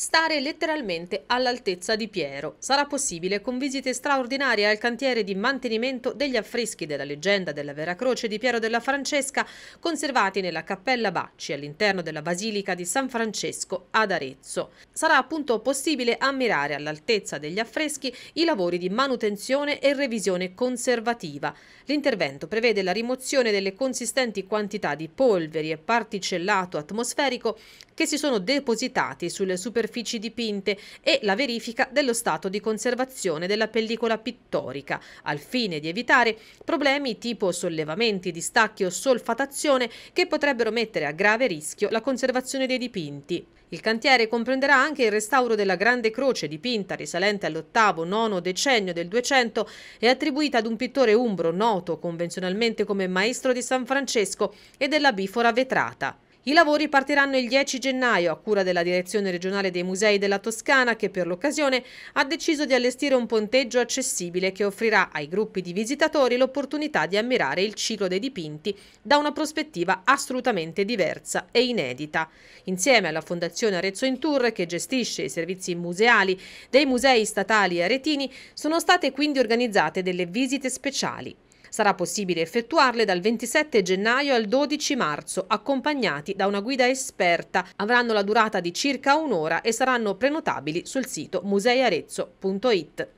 stare letteralmente all'altezza di Piero. Sarà possibile con visite straordinarie al cantiere di mantenimento degli affreschi della leggenda della Vera Croce di Piero della Francesca, conservati nella Cappella Bacci all'interno della Basilica di San Francesco ad Arezzo. Sarà appunto possibile ammirare all'altezza degli affreschi i lavori di manutenzione e revisione conservativa. L'intervento prevede la rimozione delle consistenti quantità di polveri e particellato atmosferico che si sono depositati sulle superfici superfici dipinte e la verifica dello stato di conservazione della pellicola pittorica, al fine di evitare problemi tipo sollevamenti, di stacchi o solfatazione che potrebbero mettere a grave rischio la conservazione dei dipinti. Il cantiere comprenderà anche il restauro della grande croce dipinta risalente all'ottavo, nono decennio del 200 e attribuita ad un pittore umbro noto convenzionalmente come maestro di San Francesco e della bifora vetrata. I lavori partiranno il 10 gennaio a cura della Direzione regionale dei musei della Toscana che per l'occasione ha deciso di allestire un ponteggio accessibile che offrirà ai gruppi di visitatori l'opportunità di ammirare il ciclo dei dipinti da una prospettiva assolutamente diversa e inedita. Insieme alla Fondazione Arezzo in Tour che gestisce i servizi museali dei musei statali aretini sono state quindi organizzate delle visite speciali. Sarà possibile effettuarle dal 27 gennaio al 12 marzo, accompagnati da una guida esperta. Avranno la durata di circa un'ora e saranno prenotabili sul sito museiarezzo.it.